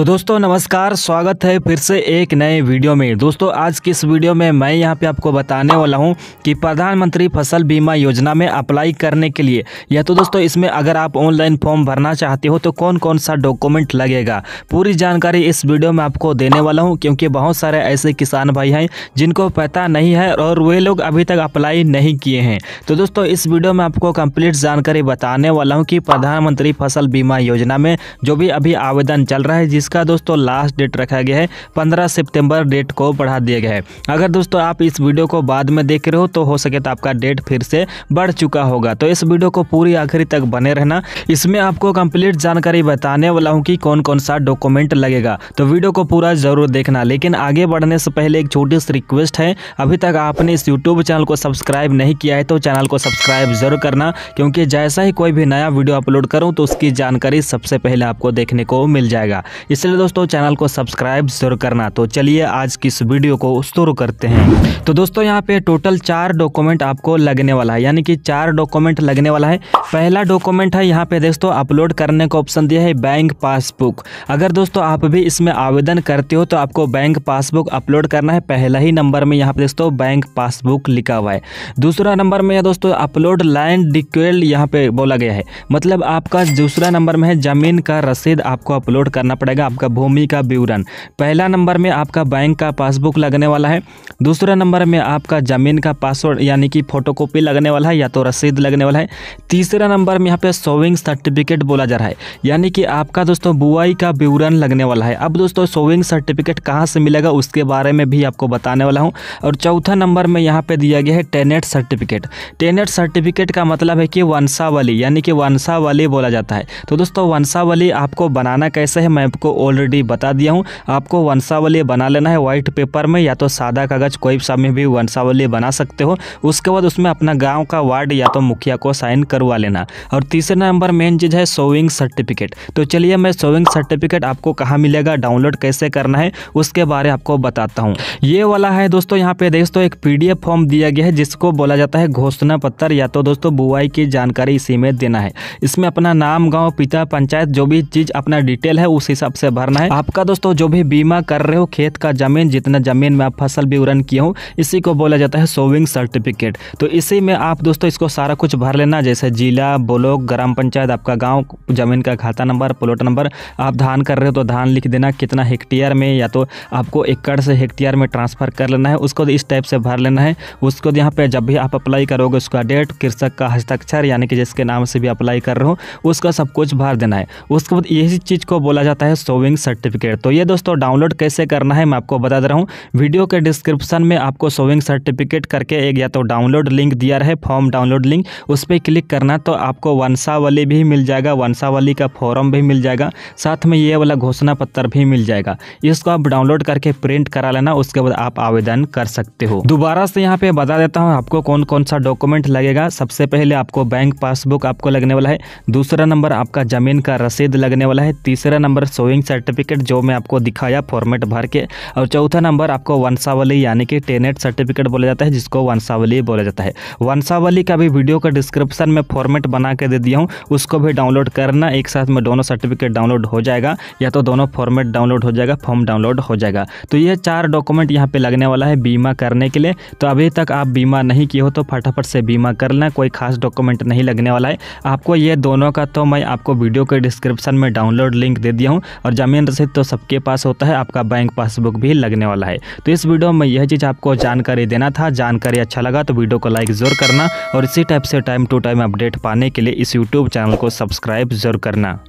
तो दोस्तों नमस्कार स्वागत है फिर से एक नए वीडियो में दोस्तों आज की इस वीडियो में मैं यहां पे आपको बताने वाला हूं कि प्रधानमंत्री फसल बीमा योजना में अप्लाई करने के लिए या तो दोस्तों इसमें अगर आप ऑनलाइन फॉर्म भरना चाहते हो तो कौन कौन सा डॉक्यूमेंट लगेगा पूरी जानकारी इस वीडियो में आपको देने वाला हूँ क्योंकि बहुत सारे ऐसे किसान भाई हैं जिनको पता नहीं है और वे लोग अभी तक अप्लाई नहीं किए हैं तो दोस्तों इस वीडियो में आपको कम्प्लीट जानकारी बताने वाला हूँ कि प्रधानमंत्री फसल बीमा योजना में जो भी अभी आवेदन चल रहा है जिस इसका दोस्तों लास्ट डेट रखा गया है पंद्रह सितंबर डेट को बढ़ा दिया गया है अगर दोस्तों आप इस वीडियो को बाद में देख रहे हो तो हो सके तो आपका डेट फिर से बढ़ चुका होगा तो इस वीडियो को पूरी आखिरी तक बने रहना इसमें आपको कंप्लीट जानकारी बताने वाला हूँ कि कौन कौन सा डॉक्यूमेंट लगेगा तो वीडियो को पूरा जरूर देखना लेकिन आगे बढ़ने से पहले एक छोटी सी रिक्वेस्ट है अभी तक आपने इस यूट्यूब चैनल को सब्सक्राइब नहीं किया है तो चैनल को सब्सक्राइब जरूर करना क्योंकि जैसा ही कोई भी नया वीडियो अपलोड करूँ तो उसकी जानकारी सबसे पहले आपको देखने को मिल जाएगा इसलिए दोस्तों चैनल को सब्सक्राइब जरूर करना तो चलिए आज की इस वीडियो को शुरू करते हैं तो दोस्तों यहाँ पे टोटल चार डॉक्यूमेंट आपको लगने वाला है यानी कि चार डॉक्यूमेंट लगने वाला है पहला डॉक्यूमेंट है यहाँ पे दोस्तों अपलोड करने का ऑप्शन दिया है बैंक पासबुक अगर दोस्तों आप भी इसमें आवेदन करते हो तो आपको बैंक पासबुक अपलोड करना है पहला ही नंबर में यहाँ पे दोस्तों बैंक पासबुक लिखा हुआ है दूसरा नंबर में दोस्तों अपलोड लाइन डिक्वेल यहाँ पे बोला गया है मतलब आपका दूसरा नंबर में है जमीन का रसीद आपको अपलोड करना पड़ेगा जाएगा आपका भूमि का विवरण पहला नंबर में आपका बैंक का पासबुक लगने वाला है दूसरा नंबर में आपका ज़मीन का पासवर्ड यानी कि फोटोकॉपी लगने वाला है या तो रसीद लगने वाला है तीसरा नंबर में यहाँ पे सोविंग सर्टिफिकेट बोला जा रहा है यानी कि आपका दोस्तों बुआई का विवरण लगने वाला है अब दोस्तों सोविंग सर्टिफिकेट कहाँ से मिलेगा उसके बारे में भी आपको बताने वाला हूँ और चौथा नंबर में यहाँ पर दिया गया है टेनेट सर्टिफिकेट टेनेट सर्टिफिकेट का मतलब है कि वंशावली यानी कि वंशावली बोला जाता है तो दोस्तों वंशावली आपको बनाना कैसे है मैं आपको आपको ऑलरेडी बता दिया हूँ आपको वंशावली बना लेना है व्हाइट पेपर में या तो सादा कागज कोई सा में भी वंशावली बना सकते हो उसके बाद उसमें अपना गाँव का वार्ड या तो मुखिया को साइन करवा लेना और तीसरे नंबर मेन चीज़ है सोविंग सर्टिफिकेट तो चलिए मैं सोविंग सर्टिफिकेट आपको कहाँ मिलेगा डाउनलोड कैसे करना है उसके बारे आपको बताता हूँ ये वाला है दोस्तों यहाँ पे दोस्तों एक पीडीएफ फॉर्म दिया गया है जिसको बोला जाता है घोषणा पत्र या तो दोस्तों बुआई की जानकारी इसी में देना है इसमें अपना नाम गाँव पिता पंचायत जो भी चीज़ अपना डिटेल है उस हिसाब से भरना है आपका दोस्तों जो भी बीमा कर रहे हो खेत का जमीन जितना जमीन में आप फसल विवरण किए हो इसी को बोला जाता है सोविंग सर्टिफिकेट तो इसी में आप दोस्तों इसको सारा कुछ भर लेना जैसे जिला ब्लॉक ग्राम पंचायत आपका गाँव जमीन का खाता नंबर प्लॉट नंबर आप धान कर रहे हो तो धान लिख देना कितना हेक्टेयर में या तो आपको एकड़ से हेक्टेयर में ट्रांसफर कर लेना है उसको इस टाइप से भर लेना है उसको यहाँ पे जब भी आप अप्लाई करोगे उसका डेट कृषक का हस्ताक्षर यानी कि जिसके नाम से भी अप्लाई कर रहे हो उसका सब कुछ भर देना है उसके बाद यही चीज़ को बोला जाता है सोविंग सर्टिफिकेट तो ये दोस्तों डाउनलोड कैसे करना है मैं आपको बता दे रहा हूँ वीडियो के डिस्क्रिप्शन में आपको सोविंग सर्टिफिकेट करके एक या तो डाउनलोड लिंक दिया रहे फॉर्म डाउनलोड लिंक उस पर क्लिक करना तो आपको वंशावली भी मिल जाएगा वंशावली का फॉर्म भी मिल जाएगा साथ में ये वाला घोषणा पत्र भी मिल जाएगा इसको आप डाउनलोड करके प्रिंट करा लेना उसके बाद आप आवेदन कर सकते हो दोबारा से यहाँ पे बता देता हूँ आपको कौन कौन सा डॉक्यूमेंट लगेगा सबसे पहले आपको बैंक पासबुक आपको लगने वाला है दूसरा नंबर आपका जमीन का रसीद लगने वाला है तीसरा नंबर सोविंग ज्वाइनिंग सर्टिफिकेट जो मैं आपको दिखाया फॉर्मेट भर के और चौथा नंबर आपको वंशावली यानी कि टेनेट सर्टिफिकेट बोला जाता है जिसको वंशावली बोला जाता है वंशावली का भी वीडियो का डिस्क्रिप्शन में फॉर्मेट बना के दे दिया हूँ उसको भी डाउनलोड करना एक साथ में दोनों सर्टिफिकेट डाउनलोड हो जाएगा या तो दोनों फॉर्मेट डाउनलोड हो जाएगा फॉर्म डाउनलोड हो जाएगा तो ये चार डॉक्यूमेंट यहाँ पे लगने वाला है बीमा करने के लिए तो अभी तक आप बीमा नहीं किए हो तो फटाफट से बीमा कर लें कोई खास डॉक्यूमेंट नहीं लगने वाला है आपको ये दोनों का तो मैं आपको वीडियो के डिस्क्रिप्शन में डाउनलोड लिंक दे दिया हूँ और जमीन रसीद तो सबके पास होता है आपका बैंक पासबुक भी लगने वाला है तो इस वीडियो में यह चीज़ आपको जानकारी देना था जानकारी अच्छा लगा तो वीडियो को लाइक जरूर करना और इसी टाइप से टाइम टू टाइम अपडेट पाने के लिए इस यूट्यूब चैनल को सब्सक्राइब जरूर करना